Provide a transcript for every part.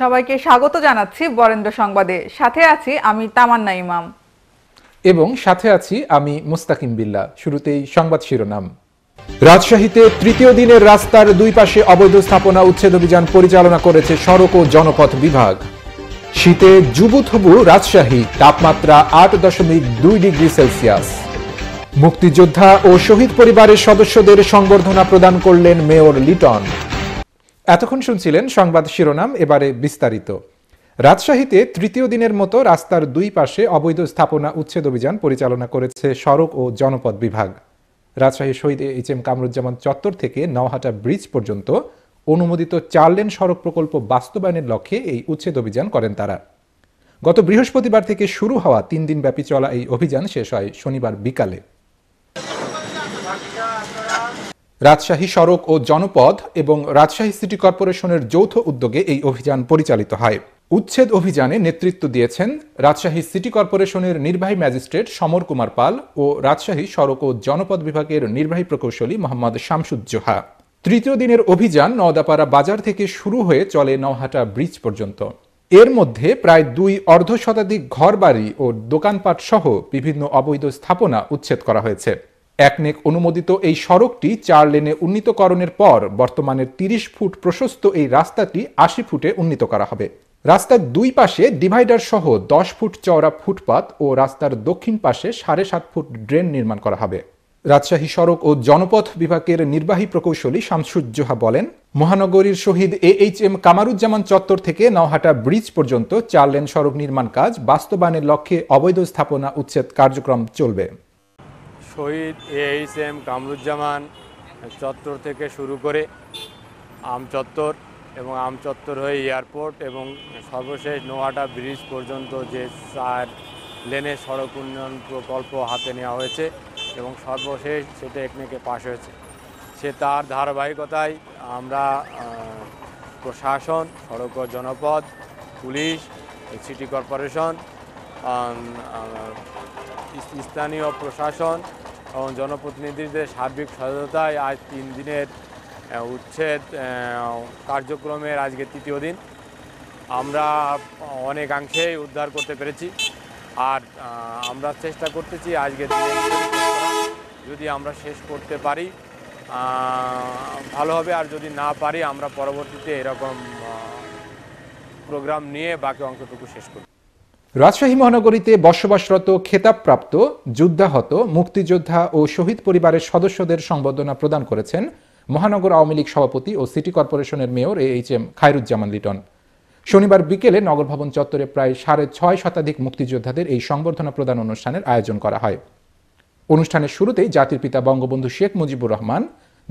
সবাইকে স্বাগত জানাচ্ছি বরেন্দ্র সংবাদে সাথে আছি আমি তামান্না ইমাম এবং সাথে আছি আমি মুস্তাকিম বিল্লা শুরুতেই সংবাদ শিরোনাম রাজশাহীতে তৃতীয় দিনের রাস্তার দুই পাশে অবৈধ স্থাপনা উচ্ছেদ অভিযান পরিচালনা করেছে সড়ক ও জনপথ বিভাগ শীতে জুবুথবু রাজশাহী তাপমাত্রা আট দশমিক দুই ডিগ্রি সেলসিয়াস মুক্তিযোদ্ধা ও শহীদ পরিবারের সদস্যদের সংবর্ধনা প্রদান করলেন মেয়র লিটন এতক্ষণ শুনছিলেন সংবাদ শিরোনাম এবারে বিস্তারিত রাজশাহীতে তৃতীয় দিনের মতো রাস্তার দুই পাশে অবৈধ স্থাপনা উচ্ছেদ অভিযান পরিচালনা করেছে সড়ক ও জনপদ বিভাগ রাজশাহী শহীদ এইচ এম কামরুজ্জামান চত্বর থেকে নওহাটা ব্রিজ পর্যন্ত অনুমোদিত চার লেন সড়ক প্রকল্প বাস্তবায়নের লক্ষ্যে এই উচ্ছেদ অভিযান করেন তারা গত বৃহস্পতিবার থেকে শুরু হওয়া তিন দিনব্যাপী চলা এই অভিযান শেষ হয় শনিবার বিকালে রাজশাহী সড়ক ও জনপদ এবং রাজশাহী সিটি কর্পোরেশনের যৌথ উদ্যোগে এই অভিযান পরিচালিত হয় উচ্ছেদ অভিযানে নেতৃত্ব দিয়েছেন রাজশাহী সিটি কর্পোরেশনের নির্বাহী ম্যাজিস্ট্রেট সমর কুমার পাল ও রাজশাহী সড়ক ও জনপদ বিভাগের নির্বাহী প্রকৌশলী মোহাম্মদ শামসুজ্জোহা তৃতীয় দিনের অভিযান নওদাপাড়া বাজার থেকে শুরু হয়ে চলে নহাটা ব্রিজ পর্যন্ত এর মধ্যে প্রায় দুই অর্ধ শতাধিক ঘরবাড়ি ও দোকানপাট সহ বিভিন্ন অবৈধ স্থাপনা উচ্ছেদ করা হয়েছে একনেক অনুমোদিত এই সড়কটি চার লেনে উন্নীতকরণের পর বর্তমানের তিরিশ ফুট প্রশস্ত এই রাস্তাটি আশি ফুটে উন্নীত করা হবে রাস্তার দুই পাশে ডিভাইডার সহ দশ ফুট চওড়া ফুটপাত ও রাস্তার দক্ষিণ পাশে সাড়ে সাত ফুট ড্রেন নির্মাণ করা হবে রাজশাহী সড়ক ও জনপথ বিভাগের নির্বাহী প্রকৌশলী শামসুজ্জোহা বলেন মহানগরীর Shahid A H M Kamaruzzaman চত্বর থেকে নওহাটা ব্রিজ পর্যন্ত চার লেন সড়ক নির্মাণ কাজ বাস্তবায়নের লক্ষ্যে অবৈধ স্থাপনা উচ্ছেদ কার্যক্রম চলবে শহীদ এইচ এম কামরুজ্জামান চত্বর থেকে শুরু করে আম চত্বর এবং আম চত্বর হয়ে এয়ারপোর্ট এবং সর্বশেষ নোয়াটা ব্রিজ পর্যন্ত যে চার লেনের সড়ক উন্নয়ন প্রকল্প হাতে নেওয়া হয়েছে এবং সর্বশেষ সেটা একনেকে পাশ হয়েছে সে তার ধারাবাহিকতায় আমরা প্রশাসন সড়ক ও জনপদ পুলিশ সিটি কর্পোরেশন স্থানীয় প্রশাসন এবং জনপ্রতিনিধিদের সার্বিক সচেতনতায় আজ তিন দিনের উচ্ছেদ কার্যক্রমের আজকে তৃতীয় দিন আমরা অনেকাংশেই উদ্ধার করতে পেরেছি আর আমরা চেষ্টা করতেছি আজকে যদি আমরা শেষ করতে পারি ভালো হবে আর যদি না পারি আমরা পরবর্তীতে এরকম প্রোগ্রাম নিয়ে বাকি অংশটুকু শেষ করি রাজশাহী মহানগরীতে বসবাসরত খেতাবপ্রাপ্ত যুদ্ধাহত মুক্তিযোদ্ধা ও শহীদ পরিবারের সদস্যদের সংবর্ধনা প্রদান করেছেন মহানগর আওয়ামী লীগ সভাপতি ও সিটি কর্পোরেশনের mayor A H M Khairuzzaman Liton শনিবার বিকেলে নগর ভবন চত্বরে প্রায় সাড়ে ছয় শতাধিক মুক্তিযোদ্ধাদের এই সংবর্ধনা প্রদান অনুষ্ঠানের আয়োজন করা হয় অনুষ্ঠানের শুরুতেই জাতির পিতা বঙ্গবন্ধু শেখ মুজিবুর রহমান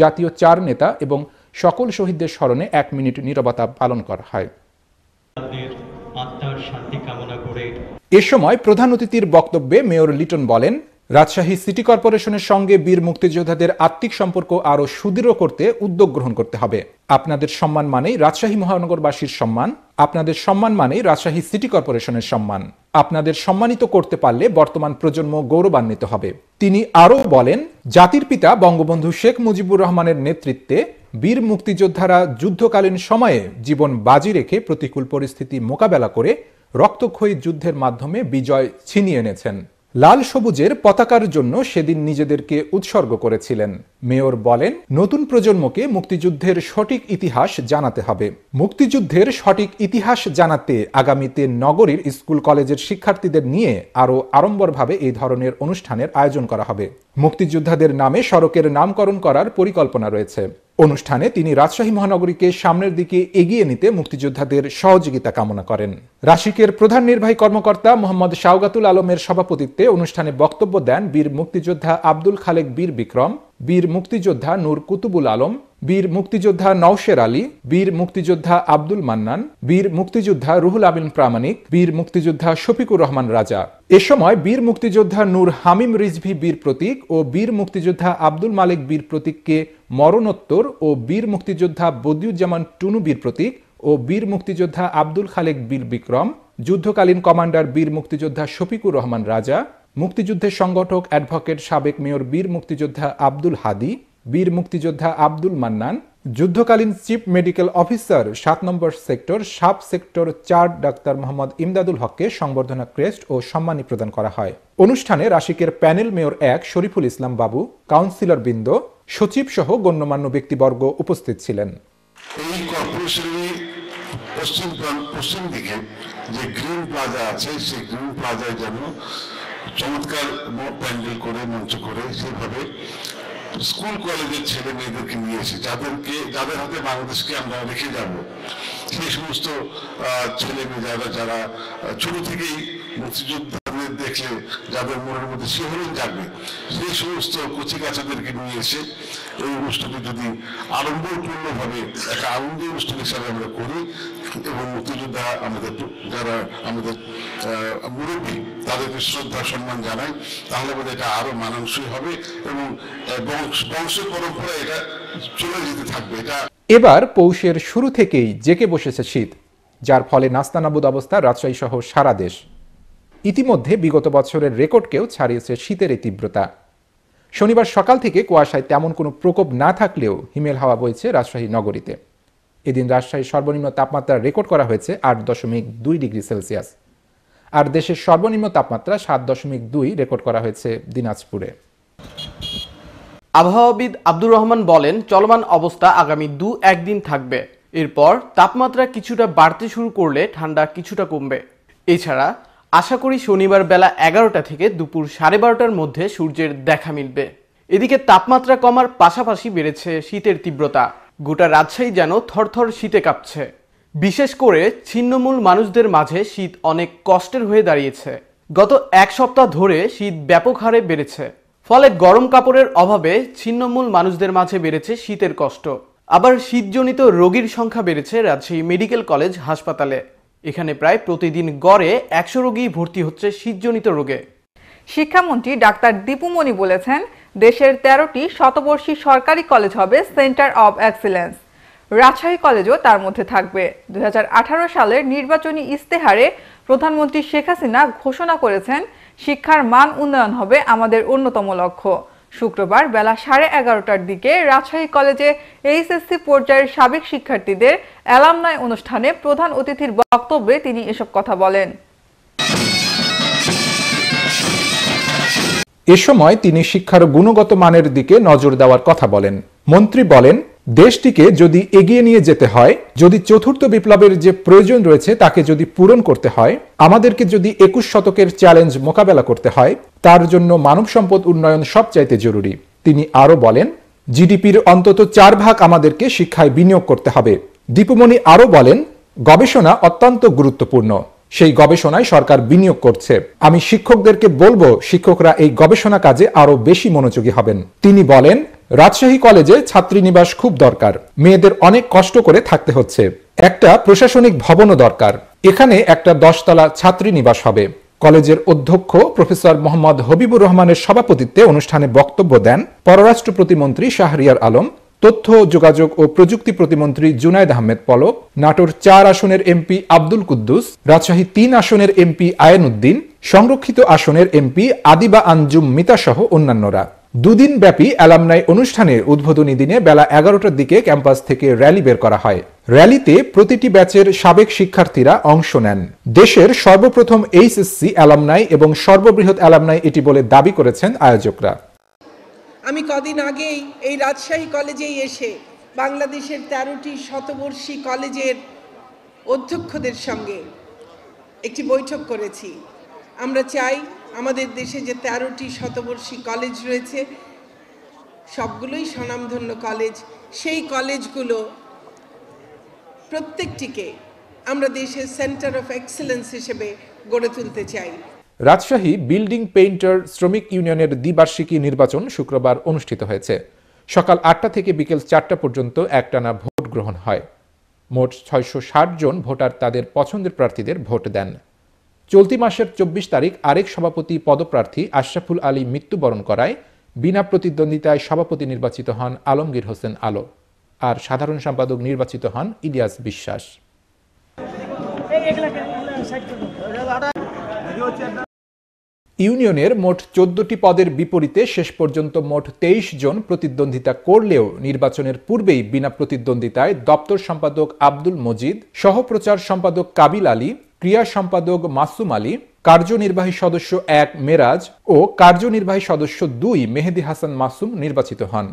জাতীয় চার নেতা এবং সকল শহীদদের স্মরণে এক মিনিট নিরবতা পালন করা হয় শান্তি কামনা করে এ সময় প্রধান অতিথির বক্তব্যে মেয়র লিটন বলেন রাজশাহী সিটি কর্পোরেশনের সঙ্গে বীর মুক্তিযোদ্ধাদের আর্থিক সম্পর্ক আরও সুদৃঢ় করতে উদ্যোগ গ্রহণ করতে হবে আপনাদের সম্মান মানেই রাজশাহী মহানগরবাসীর সম্মান আপনাদের সম্মান মানেই রাজশাহী সিটি কর্পোরেশনের সম্মান আপনাদের সম্মানিত করতে পারলে বর্তমান প্রজন্ম গৌরবান্বিত হবে তিনি আরও বলেন জাতির পিতা বঙ্গবন্ধু শেখ মুজিবুর রহমানের নেতৃত্বে বীর মুক্তিযোদ্ধারা যুদ্ধকালীন সময়ে জীবন বাজি রেখে প্রতিকূল পরিস্থিতি মোকাবেলা করে রক্তক্ষয়ী যুদ্ধের মাধ্যমে বিজয় ছিনিয়ে এনেছেন লাল সবুজের পতাকার জন্য সেদিন নিজেদেরকে উৎসর্গ করেছিলেন মেয়র বলেন নতুন প্রজন্মকে মুক্তিযুদ্ধের সঠিক ইতিহাস জানাতে হবে মুক্তিযুদ্ধের সঠিক ইতিহাস জানাতে আগামীতে নগরীর স্কুল কলেজের শিক্ষার্থীদের নিয়ে আরও আড়ম্বরভাবে এই ধরনের অনুষ্ঠানের আয়োজন করা হবে মুক্তিযোদ্ধাদের নামে সড়কের নামকরণ করার পরিকল্পনা রয়েছে অনুষ্ঠানে তিনি রাজশাহী মহানগরীকে সামনের দিকে এগিয়ে নিতে মুক্তিযোদ্ধাদের সহযোগিতা কামনা করেন রাশিকের প্রধান নির্বাহী কর্মকর্তা মোহাম্মদ শাওগাতুল আলমের সভাপতিত্বে অনুষ্ঠানে বক্তব্য দেন বীর মুক্তিযোদ্ধা আব্দুল খালেক বীর বিক্রম বীর মুক্তিযোদ্ধা নূর কুতুবুল আলম বীর মুক্তিযোদ্ধা নওশের আলী বীর মুক্তিযোদ্ধা আব্দুল মান্নান বীর মুক্তিযোদ্ধা রুহুল আবিন প্রামাণিক বীর মুক্তিযোদ্ধা শফিকুর রহমান রাজা এ সময় বীর মুক্তিযোদ্ধা নূর হামিম রিজভি বীর প্রতীক ও বীর মুক্তিযোদ্ধা আব্দুল মালিক বীর প্রতীককে মরণোত্তর ও বীর মুক্তিযোদ্ধা বদিউজ্জামান টুনু বীর প্রতীক ও বীর মুক্তিযোদ্ধা আব্দুল খালেক বীর বিক্রম যুদ্ধকালীন কমান্ডার বীর মুক্তিযোদ্ধা শফিকুর রহমান রাজা মুক্তিযুদ্ধের সংগঠক অ্যাডভোকেট সাবেক মেয়র বীর মুক্তিযোদ্ধা আব্দুল হাদি বীর মুক্তিযোদ্ধা আব্দুল মান্নান যুদ্ধকালীন চিফ মেডিকেল অফিসার সাত নম্বর সেক্টর সাব সেক্টর চার ডাক্তার মোহাম্মদ ইমদাদুল হককে সংবর্ধনা ক্রেস্ট ও সম্মানী প্রদান করা হয় অনুষ্ঠানে রাশিকের প্যানেল মেয়র এক শরীফুল ইসলাম বাবু কাউন্সিলর বৃন্দ সচিব সহ গণ্যমান্য ব্যক্তিবর্গ উপস্থিত ছিলেন এই পশ্চিম পশ্চিম দিকে যে গ্রিন প্লাজা আছে সেই গ্রিন প্লাজায় যেন চমৎকার প্যান্ডেল করে মঞ্চ করে সেভাবে স্কুল কলেজের ছেলে মেয়েদেরকে নিয়ে এসে যাদেরকে যাদের হাতে বাংলাদেশকে আমরা রেখে যাব সেই সমস্ত ছেলে মেয়ে যারা যারা ছোট থেকেই মুক্তিযোদ্ধাদের দেখে যাদের মনের মধ্যে শিহরণ জাগবে সেই সমস্ত কচি কাছাদেরকে নিয়ে এসে এই অনুষ্ঠানে যদি আড়ম্বরপূর্ণভাবে একটা আনন্দ অনুষ্ঠান হিসাবে আমরা করি এবং মুক্তিযোদ্ধা আমাদের যারা আমাদের মুরব্বী তাদেরকে শ্রদ্ধা সম্মান জানাই তাহলে বোধ এটা আরো মানানসই হবে এবং বংশ পরম্পরা এটা চলে যেতে থাকবে এটা এবার পৌষের শুরু থেকেই জেকে বসেছে শীত যার ফলে নাস্তানাবুদ অবস্থা রাজশাহী সহ সারা দেশ ইতিমধ্যে বিগত বছরের রেকর্ডকেও ছাড়িয়েছে শীতের এই তীব্রতা শনিবার সকাল থেকে কুয়াশায় তেমন কোনো প্রকোপ না থাকলেও হিমেল হাওয়া বইছে রাজশাহী নগরীতে এদিন রাজশাহীর সর্বনিম্ন তাপমাত্রা রেকর্ড করা হয়েছে আট দশমিক দুই ডিগ্রি সেলসিয়াস আর দেশের সর্বনিম্ন তাপমাত্রা সাত দশমিক দুই রেকর্ড করা হয়েছে দিনাজপুরে আবহাওয়াবিদ আব্দুর রহমান বলেন চলমান অবস্থা আগামী দু একদিন থাকবে এরপর তাপমাত্রা কিছুটা বাড়তে শুরু করলে ঠান্ডা কিছুটা কমবে এছাড়া আশা করি শনিবার বেলা এগারোটা থেকে দুপুর সাড়ে বারোটার মধ্যে সূর্যের দেখা মিলবে এদিকে তাপমাত্রা কমার পাশাপাশি বেড়েছে শীতের তীব্রতা গোটা রাজশাহী যেন থরথর শীতে কাঁপছে বিশেষ করে ছিন্নমূল মানুষদের মাঝে শীত অনেক কষ্টের হয়ে দাঁড়িয়েছে গত এক সপ্তাহ ধরে শীত ব্যাপক হারে বেড়েছে ফলে গরম কাপড়ের অভাবে ছিন্নমূল মানুষদের মাঝে বেড়েছে শীতের কষ্ট আবার শীতজনিত রোগীর সংখ্যা বেড়েছে রাজশাহী মেডিকেল কলেজ হাসপাতালে এখানে প্রায় প্রতিদিন গড়ে একশো রোগী ভর্তি হচ্ছে শীতজনিত রোগে শিক্ষামন্ত্রী ডাক্তার দীপুমণি বলেছেন দেশের তেরোটি শতবর্ষী সরকারি কলেজ হবে সেন্টার অব এক্সিলেন্স রাজশাহী কলেজও তার মধ্যে থাকবে দু সালের নির্বাচনী ইস্তেহারে প্রধানমন্ত্রী শেখ হাসিনা ঘোষণা করেছেন শিক্ষার মান উন্নয়ন হবে আমাদের অন্যতম লক্ষ্য শুক্রবার বেলা সাড়ে এগারোটার দিকে রাজশাহী কলেজে এইচএসসি পর্যায়ের সাবেক শিক্ষার্থীদের অ্যালামনায় অনুষ্ঠানে প্রধান অতিথির বক্তব্যে তিনি এসব কথা বলেন এ সময় তিনি শিক্ষার গুণগত মানের দিকে নজর দেওয়ার কথা বলেন মন্ত্রী বলেন দেশটিকে যদি এগিয়ে নিয়ে যেতে হয় যদি চতুর্থ বিপ্লবের যে প্রয়োজন রয়েছে তাকে যদি পূরণ করতে হয় আমাদেরকে যদি একুশ শতকের চ্যালেঞ্জ মোকাবেলা করতে হয় তার জন্য মানব সম্পদ উন্নয়ন সবচাইতে জরুরি তিনি আরও বলেন জিডিপির অন্তত চার ভাগ আমাদেরকে শিক্ষায় বিনিয়োগ করতে হবে দীপুমণি আরও বলেন গবেষণা অত্যন্ত গুরুত্বপূর্ণ সেই গবেষণায় সরকার বিনিয়োগ করছে আমি শিক্ষকদেরকে বলবো শিক্ষকরা এই গবেষণা কাজে আরো বেশি মনোযোগী হবেন তিনি বলেন রাজশাহী কলেজে ছাত্রীনিবাস খুব দরকার মেয়েদের অনেক কষ্ট করে থাকতে হচ্ছে একটা প্রশাসনিক ভবনও দরকার এখানে একটা দশতলা ছাত্রীনিবাস হবে কলেজের অধ্যক্ষ প্রফেসর মোহাম্মদ হবিবুর রহমানের সভাপতিত্বে অনুষ্ঠানে বক্তব্য দেন পররাষ্ট্র প্রতিমন্ত্রী শাহরিয়ার আলম তথ্য যোগাযোগ ও প্রযুক্তি প্রতিমন্ত্রী জুনায়দ আহমেদ পলক নাটোর চার আসনের এমপি আব্দুল কুদ্দুস রাজশাহী তিন আসনের এমপি আয়েন উদ্দিন সংরক্ষিত আসনের এমপি আদিবা আঞ্জুম সহ অন্যান্যরা দুদিন ব্যাপী অ্যালামনাই অনুষ্ঠানের উদ্বোধনী দিনে বেলা এগারোটার দিকে ক্যাম্পাস থেকে র্যালি বের করা হয় র্যালিতে প্রতিটি ব্যাচের সাবেক শিক্ষার্থীরা অংশ নেন দেশের সর্বপ্রথম এইচএসসি অ্যালামনাই এবং সর্ববৃহৎ অ্যালামনাই এটি বলে দাবি করেছেন আয়োজকরা আমি কদিন আগেই এই রাজশাহী কলেজেই এসে বাংলাদেশের তেরোটি শতবর্ষী কলেজের অধ্যক্ষদের সঙ্গে একটি বৈঠক করেছি আমরা চাই আমাদের দেশে যে তেরোটি শতবর্ষী কলেজ রয়েছে সবগুলোই স্বনামধন্য কলেজ সেই কলেজগুলো প্রত্যেকটিকে আমরা দেশের সেন্টার অফ এক্সেলেন্স হিসেবে গড়ে তুলতে চাই রাজশাহী বিল্ডিং পেইন্টার শ্রমিক ইউনিয়নের দ্বিবার্ষিকী নির্বাচন শুক্রবার অনুষ্ঠিত হয়েছে সকাল আটটা থেকে বিকেল চারটা পর্যন্ত একটানা ভোট গ্রহণ হয় মোট ছয়শো জন ভোটার তাদের পছন্দের প্রার্থীদের ভোট দেন চলতি মাসের চব্বিশ তারিখ আরেক সভাপতি পদপ্রার্থী আশরাফুল আলী মৃত্যুবরণ করায় বিনা প্রতিদ্বন্দ্বিতায় সভাপতি নির্বাচিত হন আলমগীর হোসেন আলো আর সাধারণ সম্পাদক নির্বাচিত হন ইলিয়াস বিশ্বাস ইউনিয়নের মোট চোদ্দটি পদের বিপরীতে শেষ পর্যন্ত মোট তেইশ জন প্রতিদ্বন্দ্বিতা করলেও নির্বাচনের পূর্বেই বিনা প্রতিদ্বন্দ্বিতায় দপ্তর সম্পাদক আব্দুল মজিদ সহপ্রচার সম্পাদক কাবিল আলী ক্রিয়া সম্পাদক মাসুম আলী কার্যনির্বাহী সদস্য এক মেরাজ ও কার্যনির্বাহী সদস্য দুই মেহেদি হাসান মাসুম নির্বাচিত হন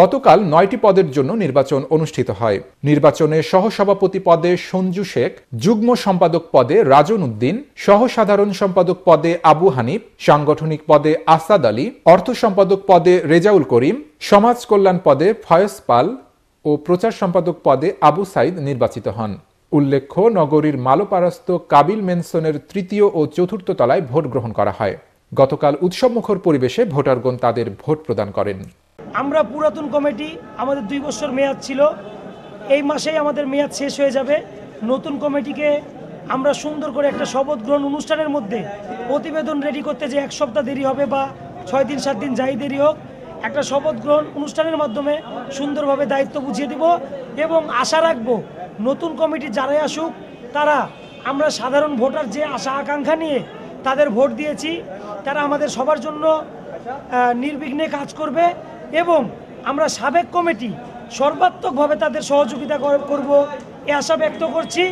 গতকাল নয়টি পদের জন্য নির্বাচন অনুষ্ঠিত হয় নির্বাচনে সহসভাপতি পদে সঞ্জু শেখ যুগ্ম সম্পাদক পদে রাজন উদ্দিন সহসাধারণ সম্পাদক পদে আবু হানিফ সাংগঠনিক পদে আসাদ আলী অর্থ সম্পাদক পদে রেজাউল করিম সমাজ কল্যাণ পদে ফয়স পাল ও প্রচার সম্পাদক পদে আবু সাইদ নির্বাচিত হন উল্লেখ্য নগরীর মালোপারাস্ত কাবিল মেনসনের তৃতীয় ও চতুর্থ তলায় ভোট গ্রহণ করা হয় গতকাল উৎসবমুখর পরিবেশে ভোটারগণ তাদের ভোট প্রদান করেন আমরা পুরাতন কমিটি আমাদের দুই বছর মেয়াদ ছিল এই মাসেই আমাদের মেয়াদ শেষ হয়ে যাবে নতুন কমিটিকে আমরা সুন্দর করে একটা শপথ গ্রহণ অনুষ্ঠানের মধ্যে প্রতিবেদন রেডি করতে যে এক সপ্তাহ দেরি হবে বা ছয় দিন সাত দিন যাই দেরি হোক একটা শপথ গ্রহণ অনুষ্ঠানের মাধ্যমে সুন্দরভাবে দায়িত্ব বুঝিয়ে দিব এবং আশা রাখবো নতুন কমিটি যারাই আসুক তারা আমরা সাধারণ ভোটার যে আশা আকাঙ্ক্ষা নিয়ে তাদের ভোট দিয়েছি তারা আমাদের সবার জন্য নির্বিঘ্নে কাজ করবে এবং আমরা সাবেক কমিটি সর্বাত্মকভাবে তাদের সহযোগিতা করব এ আশা ব্যক্ত করছি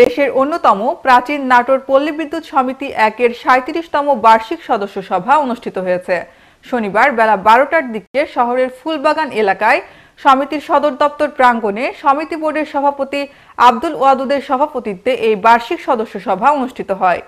দেশের অন্যতম প্রাচীন নাটোর পল্লী বিদ্যুৎ সমিতি একের সাঁত্রিশতম বার্ষিক সদস্য সভা অনুষ্ঠিত হয়েছে শনিবার বেলা বারোটার দিকে শহরের ফুলবাগান এলাকায় সমিতির সদর দপ্তর প্রাঙ্গণে সমিতি বোর্ডের সভাপতি আব্দুল ওয়াদুদের সভাপতিত্বে এই বার্ষিক সদস্য সভা অনুষ্ঠিত হয়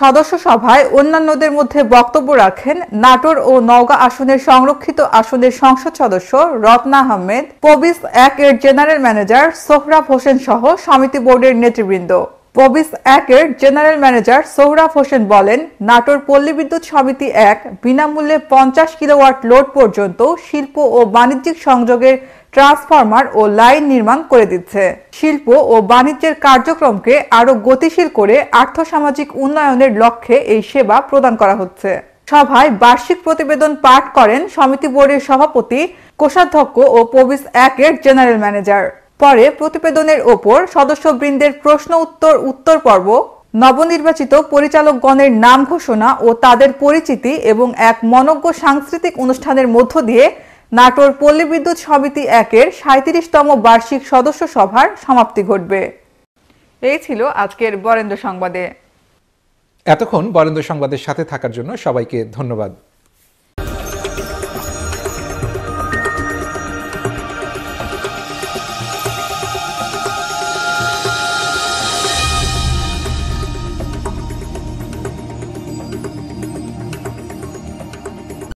সদস্য সভায় অন্যান্যদের মধ্যে বক্তব্য রাখেন নাটোর ও নওগাঁ আসনের সংরক্ষিত আসনের সংসদ সদস্য রত্না আহমেদ পবিস এক এর জেনারেল ম্যানেজার সোহরাব হোসেন সহ সমিতি বোর্ডের নেতৃবৃন্দ পবিস একের জেনারেল ম্যানেজার সোহরাব হোসেন বলেন নাটোর পল্লী বিদ্যুৎ সমিতি এক বিনামূল্যে পঞ্চাশ কিলোওয়াট লোড পর্যন্ত শিল্প ও বাণিজ্যিক সংযোগের ট্রান্সফরমার ও লাইন নির্মাণ করে দিচ্ছে শিল্প ও বাণিজ্যের কার্যক্রমকে আরও গতিশীল করে আর্থসামাজিক উন্নয়নের লক্ষ্যে এই সেবা প্রদান করা হচ্ছে সভায় বার্ষিক প্রতিবেদন পাঠ করেন সমিতি বোর্ডের সভাপতি কোষাধ্যক্ষ ও পবিস একের জেনারেল ম্যানেজার পরে প্রতিবেদনের ওপর সদস্যবৃন্দের প্রশ্ন উত্তর উত্তর পর্ব নবনির্বাচিত পরিচালকগণের নাম ঘোষণা ও তাদের পরিচিতি এবং এক মনজ্ঞ সাংস্কৃতিক অনুষ্ঠানের মধ্য দিয়ে নাটোর পল্লী বিদ্যুৎ সমিতি একের সাঁত্রিশতম বার্ষিক সদস্য সভার সমাপ্তি ঘটবে এই ছিল আজকের বরেন্দ্র সংবাদে এতক্ষণ বরেন্দ্র সংবাদের সাথে থাকার জন্য সবাইকে ধন্যবাদ